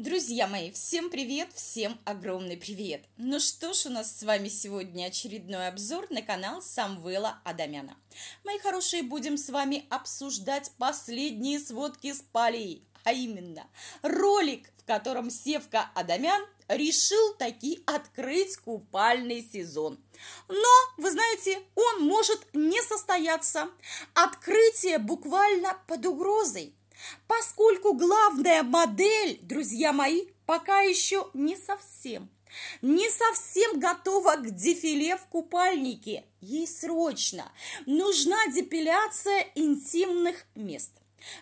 Друзья мои, всем привет, всем огромный привет! Ну что ж, у нас с вами сегодня очередной обзор на канал Самвела Адамяна. Мои хорошие, будем с вами обсуждать последние сводки с полей, а именно ролик, в котором Севка Адамян решил таки открыть купальный сезон. Но, вы знаете, он может не состояться. Открытие буквально под угрозой – Поскольку главная модель, друзья мои, пока еще не совсем не совсем готова к дефиле в купальнике. Ей срочно нужна депиляция интимных мест.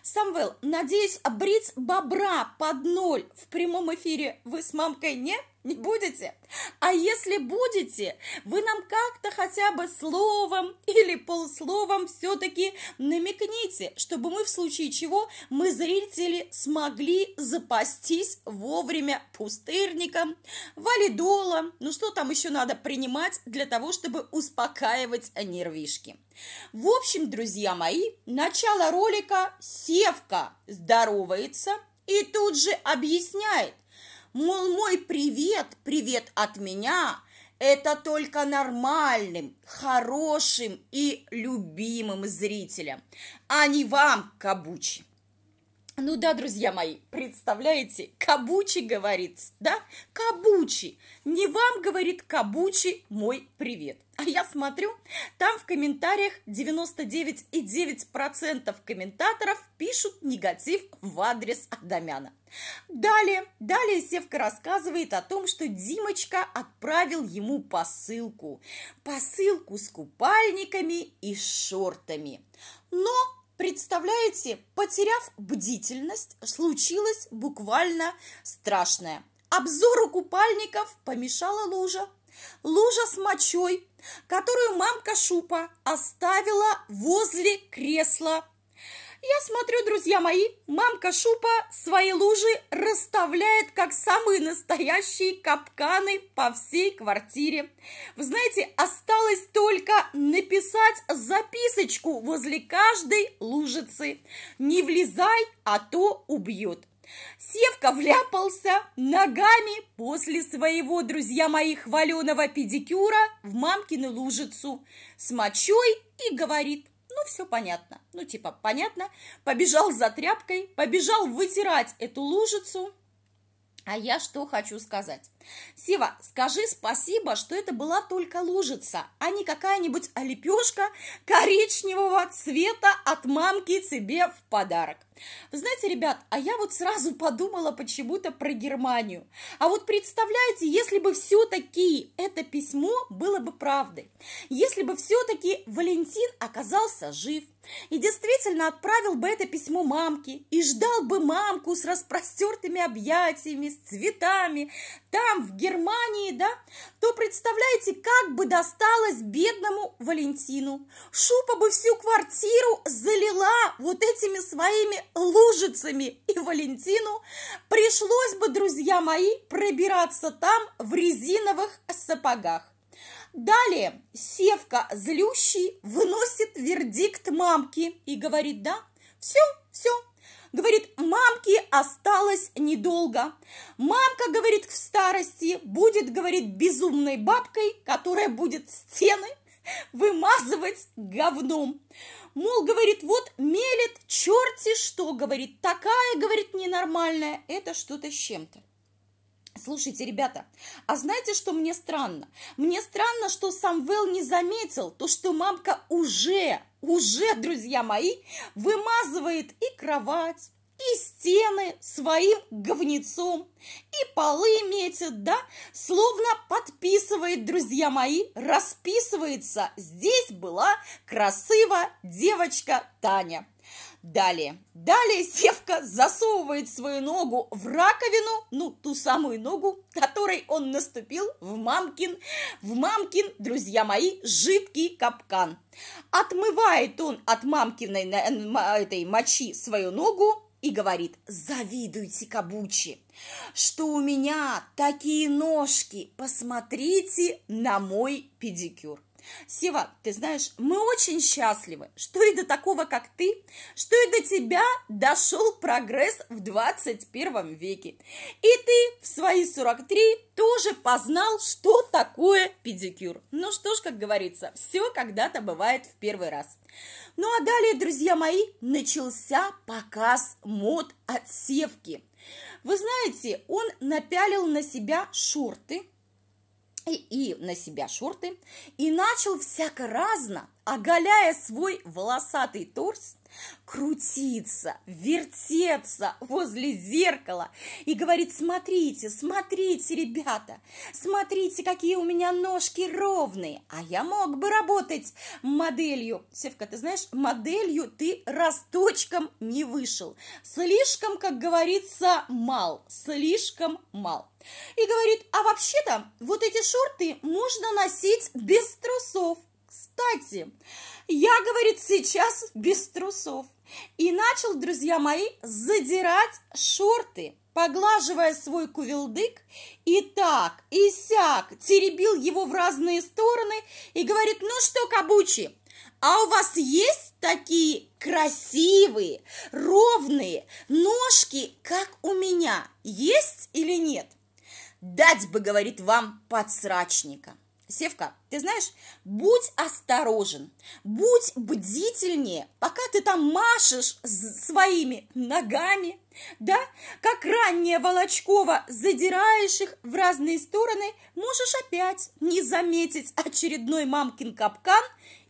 Самвел, надеюсь, брить бобра под ноль в прямом эфире вы с мамкой не не будете? А если будете, вы нам как-то хотя бы словом или полсловом все-таки намекните, чтобы мы в случае чего, мы зрители смогли запастись вовремя пустырником, валидолом, ну что там еще надо принимать для того, чтобы успокаивать нервишки. В общем, друзья мои, начало ролика «Севка здоровается» и тут же объясняет – Мол, мой привет, привет от меня – это только нормальным, хорошим и любимым зрителям, а не вам, кабучи. Ну да, друзья мои, представляете, Кабучи говорит, да? Кабучи. Не вам говорит Кабучи мой привет. А я смотрю, там в комментариях 99,9% комментаторов пишут негатив в адрес Адамяна. Далее, далее Севка рассказывает о том, что Димочка отправил ему посылку. Посылку с купальниками и шортами. Но Представляете, потеряв бдительность, случилось буквально страшное. Обзору купальников помешала лужа. Лужа с мочой, которую мамка Шупа оставила возле кресла я смотрю, друзья мои, мамка Шупа свои лужи расставляет как самые настоящие капканы по всей квартире. Вы знаете, осталось только написать записочку возле каждой лужицы. Не влезай, а то убьют. Севка вляпался ногами после своего, друзья мои, хваленого педикюра в мамкину лужицу с мочой и говорит, ну все понятно. Ну типа понятно, побежал за тряпкой, побежал вытирать эту лужицу. А я что хочу сказать? Сева, скажи спасибо, что это была только лужица, а не какая-нибудь олепешка а коричневого цвета от мамки тебе в подарок. Вы знаете, ребят, а я вот сразу подумала почему-то про Германию. А вот представляете, если бы все-таки это письмо было бы правдой, если бы все-таки Валентин оказался жив, и действительно отправил бы это письмо мамке, и ждал бы мамку с распростертыми объятиями, с цветами, там там, в Германии, да, то представляете, как бы досталось бедному Валентину. Шупа бы всю квартиру залила вот этими своими лужицами. И Валентину пришлось бы, друзья мои, пробираться там в резиновых сапогах. Далее Севка, злющий, выносит вердикт мамки и говорит, да, все, все, Говорит, мамке осталось недолго. Мамка, говорит, в старости будет, говорит, безумной бабкой, которая будет стены вымазывать говном. Мол, говорит, вот мелет черти что, говорит, такая, говорит, ненормальная, это что-то с чем-то. Слушайте, ребята, а знаете, что мне странно? Мне странно, что Самвел не заметил то, что мамка уже уже, друзья мои, вымазывает и кровать, и стены своим говнецом, и полы метит, да, словно подписывает, друзья мои, расписывается. Здесь была красивая девочка Таня. Далее. Далее Севка засовывает свою ногу в раковину, ну, ту самую ногу, которой он наступил в мамкин, в мамкин, друзья мои, жидкий капкан. Отмывает он от мамкиной этой мочи свою ногу, и говорит, завидуйте кабучи, что у меня такие ножки, посмотрите на мой педикюр. Сева, ты знаешь, мы очень счастливы, что и до такого, как ты, что и до тебя дошел прогресс в 21 веке. И ты в свои 43 тоже познал, что такое педикюр. Ну что ж, как говорится, все когда-то бывает в первый раз. Ну а далее, друзья мои, начался показ мод от Севки. Вы знаете, он напялил на себя шорты – и, и на себя шорты, и начал всяко разно оголяя свой волосатый торс, крутится, вертеться возле зеркала и говорит, смотрите, смотрите, ребята, смотрите, какие у меня ножки ровные, а я мог бы работать моделью. Севка, ты знаешь, моделью ты росточком не вышел, слишком, как говорится, мал, слишком мал. И говорит, а вообще-то вот эти шорты можно носить без трусов. Кстати, я, говорит, сейчас без трусов. И начал, друзья мои, задирать шорты, поглаживая свой кувелдык. И так, и сяк, теребил его в разные стороны и говорит, ну что, кабучи, а у вас есть такие красивые, ровные ножки, как у меня? Есть или нет? Дать бы, говорит вам, подсрачника. Севка, ты знаешь, будь осторожен, будь бдительнее, пока ты там машешь своими ногами, да, как ранняя Волочкова, задираешь их в разные стороны, можешь опять не заметить очередной мамкин капкан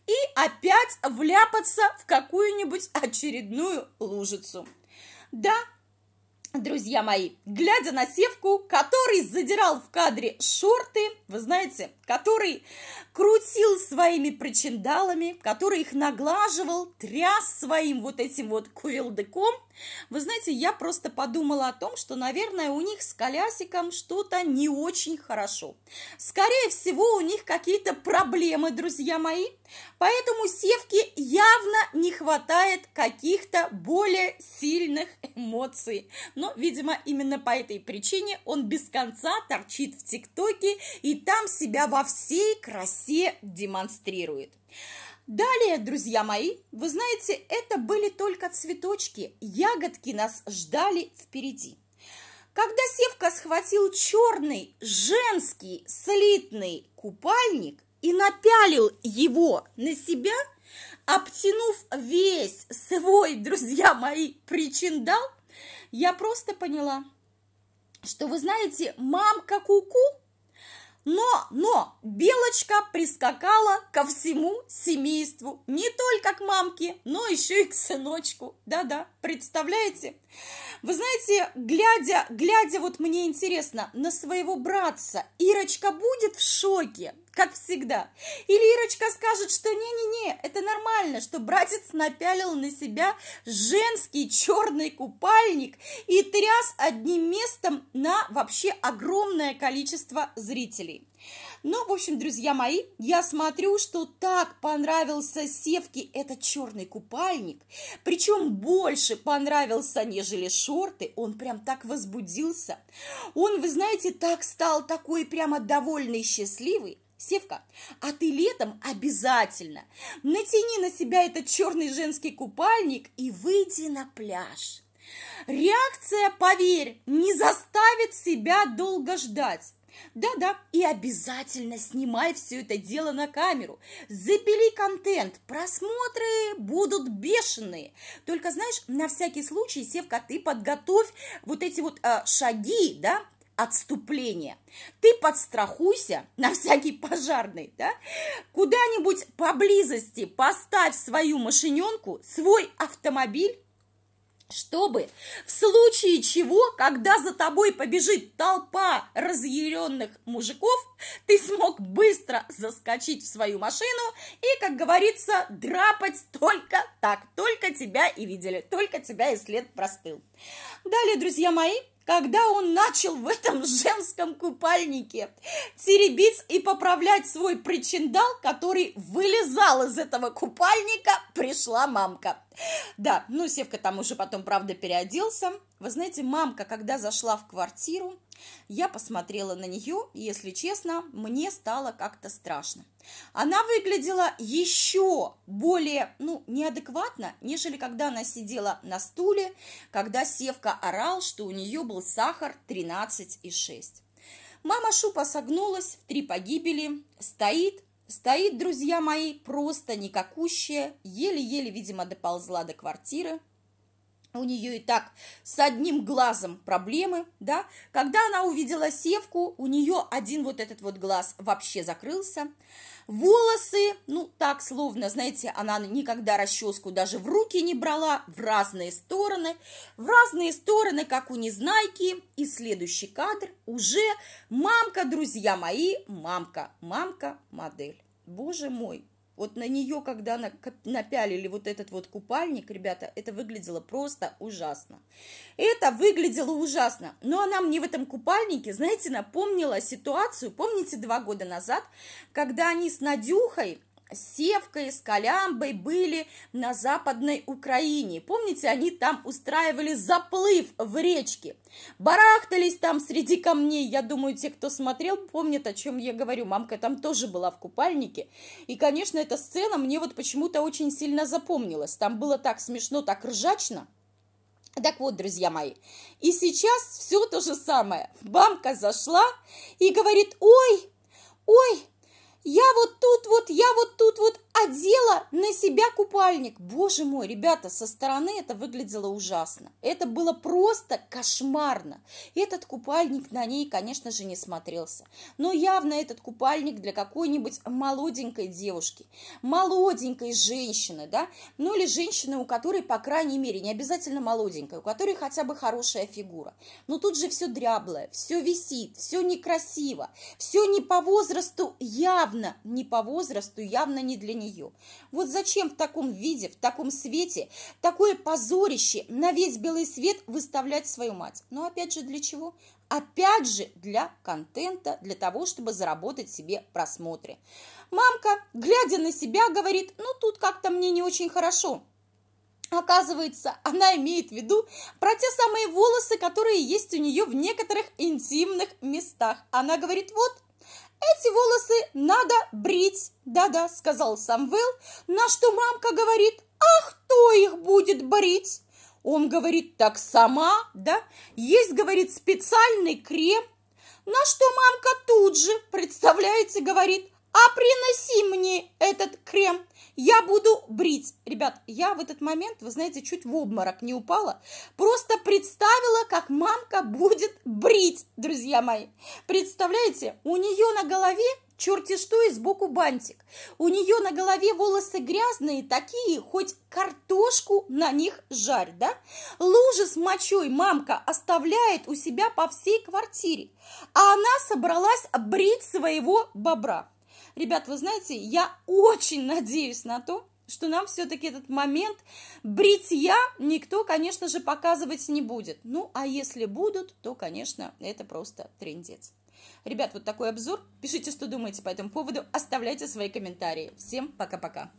и опять вляпаться в какую-нибудь очередную лужицу. Да, друзья мои, глядя на Севку, который задирал в кадре шорты, вы знаете, который крутил своими причиндалами, который их наглаживал, тряс своим вот этим вот кувилдыком – вы знаете, я просто подумала о том, что, наверное, у них с колясиком что-то не очень хорошо. Скорее всего, у них какие-то проблемы, друзья мои. Поэтому Севке явно не хватает каких-то более сильных эмоций. Но, видимо, именно по этой причине он без конца торчит в ТикТоке и там себя во всей красе демонстрирует. Далее, друзья мои, вы знаете, это были только цветочки, ягодки нас ждали впереди. Когда Севка схватил черный женский слитный купальник и напялил его на себя, обтянув весь свой, друзья мои, причиндал, я просто поняла, что, вы знаете, мамка куку -ку но, но, Белочка прискакала ко всему семейству, не только к мамке, но еще и к сыночку. Да-да, представляете? Вы знаете, глядя, глядя, вот мне интересно, на своего братца, Ирочка будет в шоке, как всегда. Или Ирочка скажет, что не-не-не, это нормально, что братец напялил на себя женский черный купальник и тряс одним местом на вообще огромное количество зрителей родителей. Ну, в общем, друзья мои, я смотрю, что так понравился Севке этот черный купальник. Причем больше понравился, нежели шорты. Он прям так возбудился. Он, вы знаете, так стал такой прямо довольный и счастливый. Севка, а ты летом обязательно натяни на себя этот черный женский купальник и выйди на пляж. Реакция, поверь, не заставит себя долго ждать. Да-да, и обязательно снимай все это дело на камеру. Запили контент, просмотры будут бешеные. Только, знаешь, на всякий случай, Севка, ты подготовь вот эти вот э, шаги, да, отступления. Ты подстрахуйся на всякий пожарный, да? Куда-нибудь поблизости поставь свою машиненку, свой автомобиль, чтобы в случае чего, когда за тобой побежит толпа разъяренных мужиков, ты смог быстро заскочить в свою машину и, как говорится, драпать только так, только тебя и видели, только тебя и след простыл. Далее, друзья мои, когда он начал в этом женском купальнике теребить и поправлять свой причиндал, который вылезал из этого купальника, пришла мамка. Да, ну Севка там уже потом, правда, переоделся. Вы знаете, мамка, когда зашла в квартиру, я посмотрела на нее, и, если честно, мне стало как-то страшно. Она выглядела еще более, ну, неадекватно, нежели когда она сидела на стуле, когда Севка орал, что у нее был сахар 13,6. Мама Шупа согнулась в три погибели, стоит, стоит, друзья мои, просто никакущая, еле-еле, видимо, доползла до квартиры, у нее и так с одним глазом проблемы, да, когда она увидела севку, у нее один вот этот вот глаз вообще закрылся, волосы, ну, так словно, знаете, она никогда расческу даже в руки не брала, в разные стороны, в разные стороны, как у Незнайки, и следующий кадр уже мамка, друзья мои, мамка, мамка, модель, боже мой, вот на нее, когда напялили вот этот вот купальник, ребята, это выглядело просто ужасно. Это выглядело ужасно. Но она мне в этом купальнике, знаете, напомнила ситуацию, помните, два года назад, когда они с Надюхой Севкой, с Колямбой были на Западной Украине. Помните, они там устраивали заплыв в речке, барахтались там среди камней. Я думаю, те, кто смотрел, помнят, о чем я говорю. Мамка там тоже была в купальнике. И, конечно, эта сцена мне вот почему-то очень сильно запомнилась. Там было так смешно, так ржачно. Так вот, друзья мои, и сейчас все то же самое. Бамка зашла и говорит, ой, ой, я вот тут вот, я вот тут вот, одела на себя купальник. Боже мой, ребята, со стороны это выглядело ужасно. Это было просто кошмарно. Этот купальник на ней, конечно же, не смотрелся. Но явно этот купальник для какой-нибудь молоденькой девушки, молоденькой женщины, да? Ну или женщины, у которой, по крайней мере, не обязательно молоденькая, у которой хотя бы хорошая фигура. Но тут же все дряблое, все висит, все некрасиво, все не по возрасту, явно не по возрасту, явно не для нее ее. Вот зачем в таком виде, в таком свете, такое позорище на весь белый свет выставлять свою мать? Но ну, опять же для чего? Опять же для контента, для того, чтобы заработать себе просмотры. Мамка, глядя на себя, говорит, ну тут как-то мне не очень хорошо. Оказывается, она имеет в виду про те самые волосы, которые есть у нее в некоторых интимных местах. Она говорит, вот, эти волосы надо брить. Да-да, сказал Самвел, на что мамка говорит, а кто их будет брить? Он говорит, так сама, да? Есть, говорит, специальный крем. На что мамка тут же, представляете, говорит, а приноси мне этот крем, я буду брить. Ребят, я в этот момент, вы знаете, чуть в обморок не упала, просто представила, как мамка будет брить, друзья мои. Представляете, у нее на голове черти что и сбоку бантик. У нее на голове волосы грязные, такие, хоть картошку на них жарь, да? Лужи с мочой мамка оставляет у себя по всей квартире, а она собралась брить своего бобра. Ребят, вы знаете, я очень надеюсь на то, что нам все-таки этот момент бритья никто, конечно же, показывать не будет. Ну, а если будут, то, конечно, это просто трендец. Ребят, вот такой обзор. Пишите, что думаете по этому поводу. Оставляйте свои комментарии. Всем пока-пока.